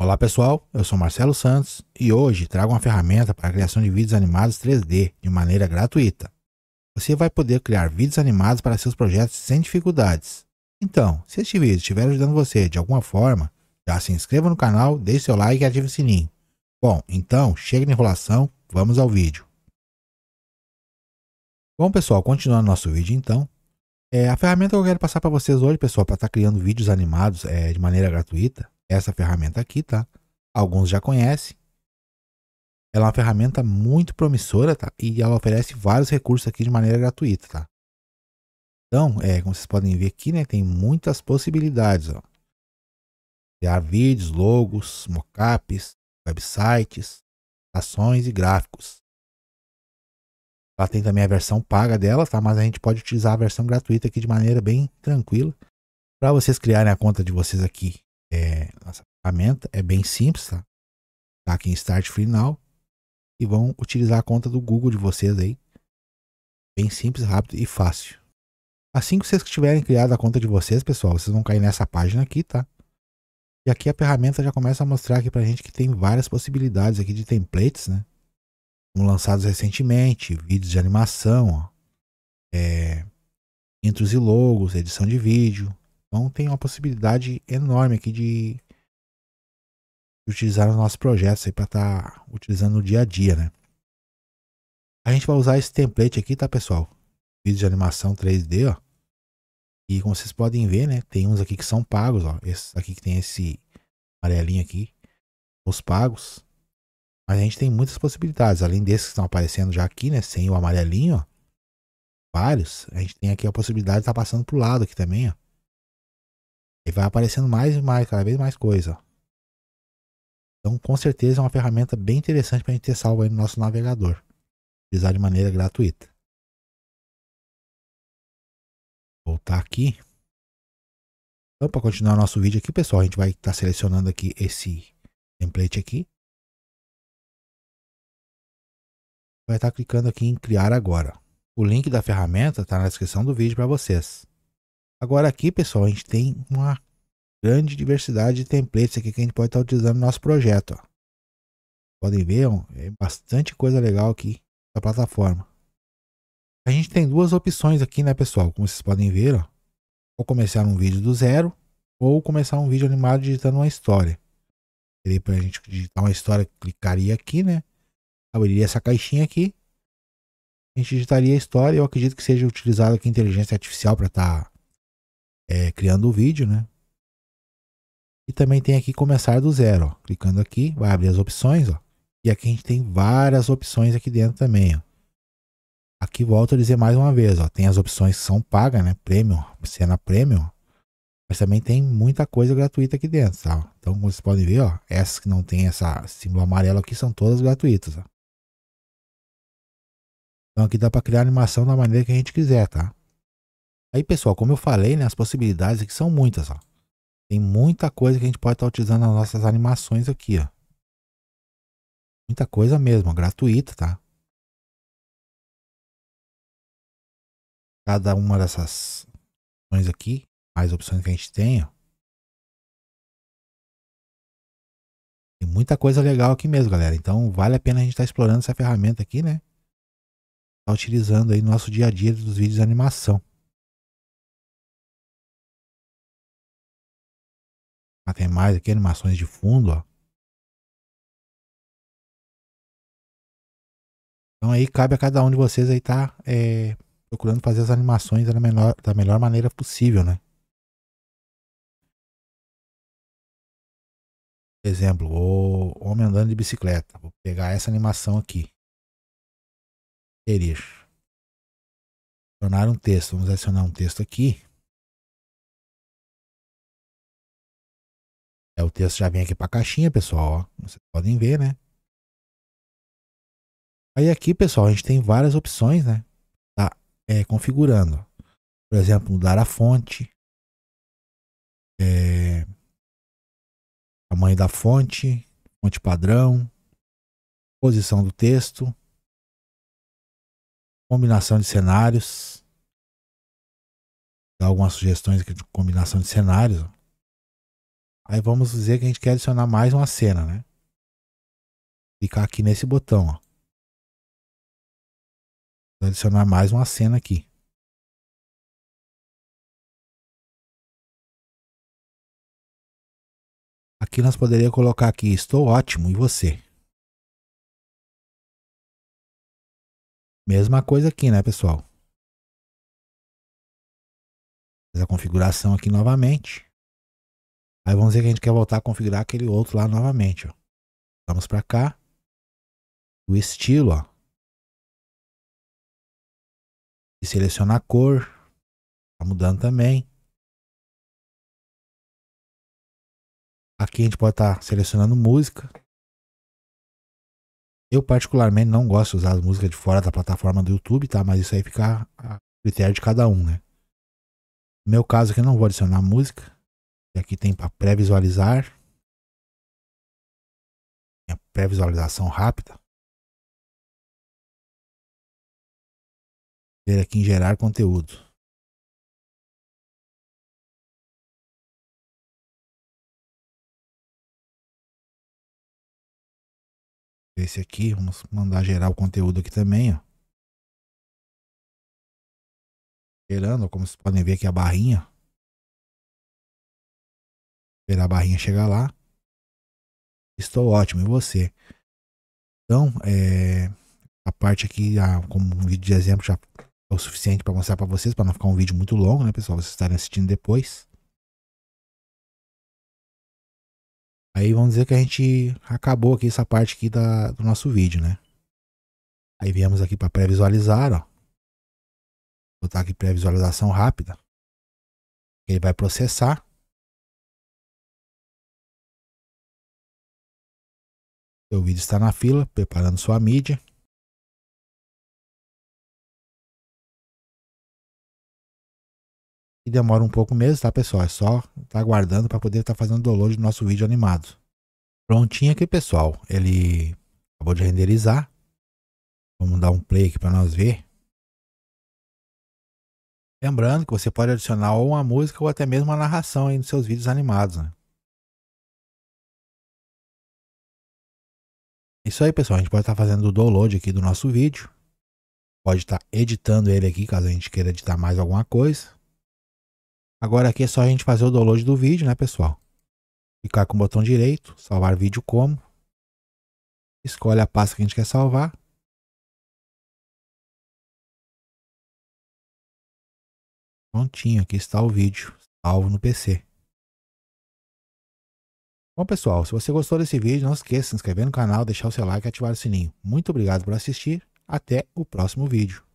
Olá pessoal, eu sou Marcelo Santos e hoje trago uma ferramenta para a criação de vídeos animados 3D de maneira gratuita. Você vai poder criar vídeos animados para seus projetos sem dificuldades. Então, se este vídeo estiver ajudando você de alguma forma, já se inscreva no canal, deixe seu like e ative o sininho. Bom, então, chega de enrolação, vamos ao vídeo. Bom pessoal, continuando nosso vídeo então. É, a ferramenta que eu quero passar para vocês hoje, pessoal, para estar tá criando vídeos animados é, de maneira gratuita, essa ferramenta aqui, tá? Alguns já conhecem. Ela é uma ferramenta muito promissora, tá? E ela oferece vários recursos aqui de maneira gratuita, tá? Então, é, como vocês podem ver aqui, né, tem muitas possibilidades, ó. Criar vídeos, logos, mockups, websites, ações e gráficos. Ela tem também a versão paga dela, tá? Mas a gente pode utilizar a versão gratuita aqui de maneira bem tranquila para vocês criarem a conta de vocês aqui é, nossa ferramenta é bem simples, tá? Tá aqui em Start Free Now e vão utilizar a conta do Google de vocês aí. Bem simples, rápido e fácil. Assim que vocês tiverem criado a conta de vocês, pessoal, vocês vão cair nessa página aqui, tá? E aqui a ferramenta já começa a mostrar aqui pra gente que tem várias possibilidades aqui de templates, né? Como lançados recentemente, vídeos de animação, ó. É, intros e logos, edição de vídeo, então tem uma possibilidade enorme aqui de utilizar os nossos projetos aí para estar tá utilizando no dia a dia, né? A gente vai usar esse template aqui, tá, pessoal? Vídeo de animação 3D, ó. E como vocês podem ver, né, tem uns aqui que são pagos, ó. Esse aqui que tem esse amarelinho aqui, os pagos. Mas a gente tem muitas possibilidades, além desses que estão aparecendo já aqui, né, sem o amarelinho, ó. Vários. A gente tem aqui a possibilidade de estar tá passando pro lado aqui também, ó. E vai aparecendo mais e mais, cada vez mais coisa. Então, com certeza é uma ferramenta bem interessante para a gente ter salvo aí no nosso navegador. Utilizar de maneira gratuita. Voltar aqui. Então, para continuar nosso vídeo aqui, pessoal, a gente vai estar tá selecionando aqui esse template aqui. Vai estar tá clicando aqui em criar agora. O link da ferramenta está na descrição do vídeo para vocês. Agora aqui, pessoal, a gente tem uma grande diversidade de templates aqui que a gente pode estar utilizando no nosso projeto. Ó. Podem ver, ó, é bastante coisa legal aqui da plataforma. A gente tem duas opções aqui, né, pessoal? Como vocês podem ver, ó. Ou começar um vídeo do zero, ou começar um vídeo animado digitando uma história. Seria para a gente digitar uma história, clicaria aqui, né? Abriria essa caixinha aqui. A gente digitaria a história. Eu acredito que seja utilizado aqui inteligência artificial para estar tá é, criando o vídeo, né? E também tem aqui começar do zero, ó. Clicando aqui, vai abrir as opções, ó. E aqui a gente tem várias opções aqui dentro também, ó. Aqui volto a dizer mais uma vez, ó. Tem as opções que são pagas, né? Premium, cena Premium. Mas também tem muita coisa gratuita aqui dentro, tá? Então, como vocês podem ver, ó. Essas que não tem essa símbolo amarelo aqui são todas gratuitas, ó. Então aqui dá para criar animação da maneira que a gente quiser, tá? Aí, pessoal, como eu falei, né, as possibilidades aqui são muitas, ó. Tem muita coisa que a gente pode estar tá utilizando nas nossas animações aqui, ó. Muita coisa mesmo, ó, gratuita, tá? Cada uma dessas opções aqui, as opções que a gente tem, ó. Tem muita coisa legal aqui mesmo, galera. Então, vale a pena a gente estar tá explorando essa ferramenta aqui, né? Tá utilizando aí no nosso dia a dia dos vídeos de animação. tem mais aqui, animações de fundo, ó. Então aí cabe a cada um de vocês aí tá é, procurando fazer as animações da melhor, da melhor maneira possível, né? Exemplo, o homem andando de bicicleta. Vou pegar essa animação aqui. Teria. Adicionar um texto. Vamos adicionar um texto aqui. É, o texto já vem aqui pra caixinha, pessoal. Ó. Vocês podem ver, né? Aí aqui, pessoal, a gente tem várias opções, né? Tá é, configurando. Por exemplo, mudar a fonte. É, tamanho da fonte. Fonte padrão. Posição do texto. Combinação de cenários. Dá algumas sugestões aqui de combinação de cenários. Ó. Aí vamos dizer que a gente quer adicionar mais uma cena, né? Clicar aqui nesse botão, ó. Vou adicionar mais uma cena aqui. Aqui nós poderíamos colocar aqui, estou ótimo, e você? Mesma coisa aqui, né, pessoal? Faz a configuração aqui novamente. Aí vamos ver que a gente quer voltar a configurar aquele outro lá novamente, ó. Vamos para cá. O estilo, ó. E seleciona a cor. Tá mudando também. Aqui a gente pode estar tá selecionando música. Eu particularmente não gosto de usar as músicas de fora da plataforma do YouTube, tá? Mas isso aí fica a critério de cada um, né? No meu caso aqui eu não vou adicionar música aqui tem para pré-visualizar. A pré-visualização rápida. Ver aqui em gerar conteúdo. esse aqui, vamos mandar gerar o conteúdo aqui também, ó. Gerando, como vocês podem ver aqui a barrinha. Esperar a barrinha chegar lá. Estou ótimo. E você? Então, é, a parte aqui, a, como um vídeo de exemplo, já é o suficiente para mostrar para vocês, para não ficar um vídeo muito longo, né, pessoal? Vocês estarem assistindo depois. Aí vamos dizer que a gente acabou aqui essa parte aqui da, do nosso vídeo, né? Aí viemos aqui para pré-visualizar, ó. Vou botar aqui pré-visualização rápida. Ele vai processar. Seu vídeo está na fila, preparando sua mídia. E demora um pouco mesmo, tá pessoal? É só tá aguardando para poder estar tá fazendo download do nosso vídeo animado. Prontinho aqui, pessoal. Ele acabou de renderizar. Vamos dar um play aqui para nós ver. Lembrando que você pode adicionar ou uma música ou até mesmo uma narração aí nos seus vídeos animados. Né? Isso aí, pessoal. A gente pode estar tá fazendo o download aqui do nosso vídeo. Pode estar tá editando ele aqui, caso a gente queira editar mais alguma coisa. Agora aqui é só a gente fazer o download do vídeo, né, pessoal? Clicar com o botão direito, salvar vídeo como. Escolhe a pasta que a gente quer salvar. Prontinho, aqui está o vídeo, salvo no PC. Bom, pessoal, se você gostou desse vídeo, não esqueça de se inscrever no canal, deixar o seu like e ativar o sininho. Muito obrigado por assistir. Até o próximo vídeo.